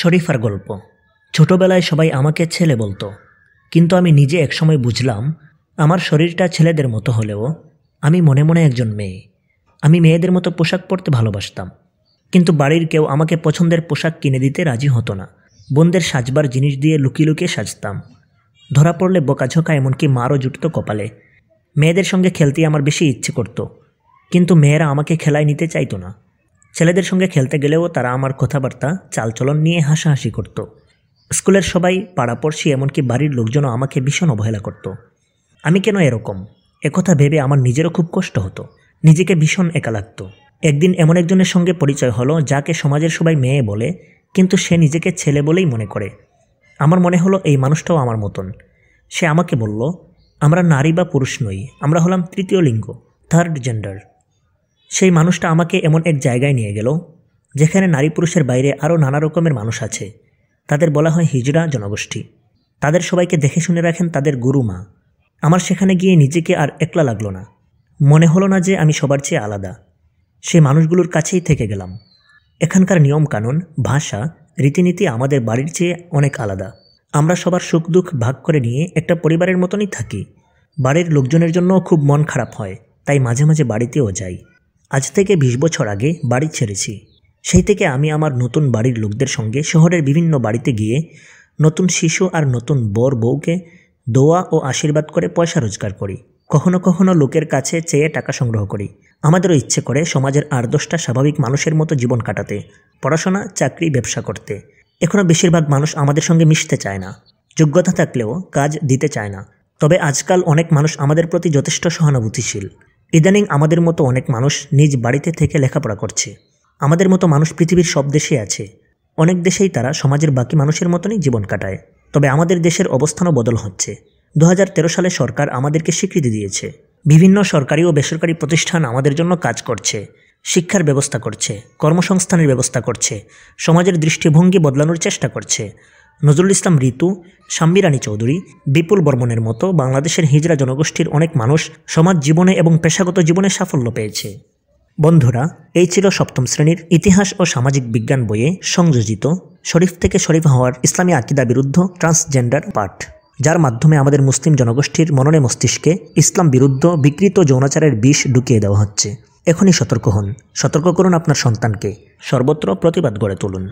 শরীফার গল্প ছোটবেলায় সবাই আমাকে ছেলে বলতো কিন্তু আমি নিজে একসময় বুঝলাম আমার শরীরটা ছেলেদের মতো হলেও আমি মনে মনে একজন মেয়ে আমি মেয়েদের মতো পোশাক পরতে ভালোবাসতাম কিন্তু বাড়ির কেউ আমাকে পছন্দের পোশাক কিনে দিতে রাজি হতো না বোনদের সাজবার জিনিস দিয়ে লুকিয়ে লুকিয়ে সাজতাম ধরা পড়লে বোকাঝোকা এমনকি মারও জুটত কপালে মেয়েদের সঙ্গে খেলতে আমার বেশি ইচ্ছে করত কিন্তু মেয়েরা আমাকে খেলায় নিতে চাইতো না ছেলেদের সঙ্গে খেলতে গেলেও তারা আমার কথাবার্তা চালচলন নিয়ে হাসাহাসি করত স্কুলের সবাই পাড়াপড়শি এমনকি বাড়ির লোকজনও আমাকে ভীষণ অবহেলা করত আমি কেন এরকম একথা ভেবে আমার নিজেরও খুব কষ্ট হতো নিজেকে ভীষণ একা লাগতো একদিন এমন একজনের সঙ্গে পরিচয় হলো যাকে সমাজের সবাই মেয়ে বলে কিন্তু সে নিজেকে ছেলে বলেই মনে করে আমার মনে হলো এই মানুষটাও আমার মতন সে আমাকে বলল আমরা নারী বা পুরুষ নই আমরা হলাম তৃতীয় লিঙ্গ থার্ড জেন্ডার সেই মানুষটা আমাকে এমন এক জায়গায় নিয়ে গেল যেখানে নারী পুরুষের বাইরে আরও নানা রকমের মানুষ আছে তাদের বলা হয় হিজড়া জনগোষ্ঠী তাদের সবাইকে দেখে শুনে রাখেন তাদের গুরু মা আমার সেখানে গিয়ে নিজেকে আর একলা লাগলো না মনে হলো না যে আমি সবার চেয়ে আলাদা সেই মানুষগুলোর কাছেই থেকে গেলাম এখানকার নিয়মকানুন ভাষা রীতিনীতি আমাদের বাড়ির চেয়ে অনেক আলাদা আমরা সবার সুখ দুঃখ ভাগ করে নিয়ে একটা পরিবারের মতনই থাকি বাড়ির লোকজনের জন্য খুব মন খারাপ হয় তাই মাঝে মাঝে বাড়িতেও যাই আজ থেকে বিশ বছর আগে বাড়ি ছেড়েছি সেই থেকে আমি আমার নতুন বাড়ির লোকদের সঙ্গে শহরের বিভিন্ন বাড়িতে গিয়ে নতুন শিশু আর নতুন বর বউকে দোয়া ও আশীর্বাদ করে পয়সা রোজগার করি কখনো কখনো লোকের কাছে চেয়ে টাকা সংগ্রহ করি আমাদেরও ইচ্ছে করে সমাজের আর দশটা স্বাভাবিক মানুষের মতো জীবন কাটাতে পড়াশোনা চাকরি ব্যবসা করতে এখনও বেশিরভাগ মানুষ আমাদের সঙ্গে মিশতে চায় না যোগ্যতা থাকলেও কাজ দিতে চায় না তবে আজকাল অনেক মানুষ আমাদের প্রতি যথেষ্ট সহানুভূতিশীল ইদানিং আমাদের মতো অনেক মানুষ নিজ বাড়িতে থেকে লেখাপড়া করছে আমাদের মতো মানুষ পৃথিবীর সব দেশে আছে অনেক দেশেই তারা সমাজের বাকি মানুষের মতনই জীবন কাটায় তবে আমাদের দেশের অবস্থানও বদল হচ্ছে দু সালে সরকার আমাদেরকে স্বীকৃতি দিয়েছে বিভিন্ন সরকারি ও বেসরকারি প্রতিষ্ঠান আমাদের জন্য কাজ করছে শিক্ষার ব্যবস্থা করছে কর্মসংস্থানের ব্যবস্থা করছে সমাজের দৃষ্টিভঙ্গি বদলানোর চেষ্টা করছে নজরুল ইসলাম ঋতু সাম্বিরানী রানী চৌধুরী বিপুল বর্মনের মতো বাংলাদেশের হিজরা জনগোষ্ঠীর অনেক মানুষ সমাজ জীবনে এবং পেশাগত জীবনে সাফল্য পেয়েছে বন্ধুরা এই ছিল সপ্তম শ্রেণীর ইতিহাস ও সামাজিক বিজ্ঞান বইয়ে সংযোজিত শরীফ থেকে শরীফ হওয়ার ইসলামী আকিদা বিরুদ্ধ ট্রান্সজেন্ডার পাঠ যার মাধ্যমে আমাদের মুসলিম জনগোষ্ঠীর মননে মস্তিষ্কে ইসলাম বিরুদ্ধ বিকৃত যৌনাচারের বিষ ঢুকিয়ে দেওয়া হচ্ছে এখনই সতর্ক হন সতর্ক করুন আপনার সন্তানকে সর্বত্র প্রতিবাদ গড়ে তুলুন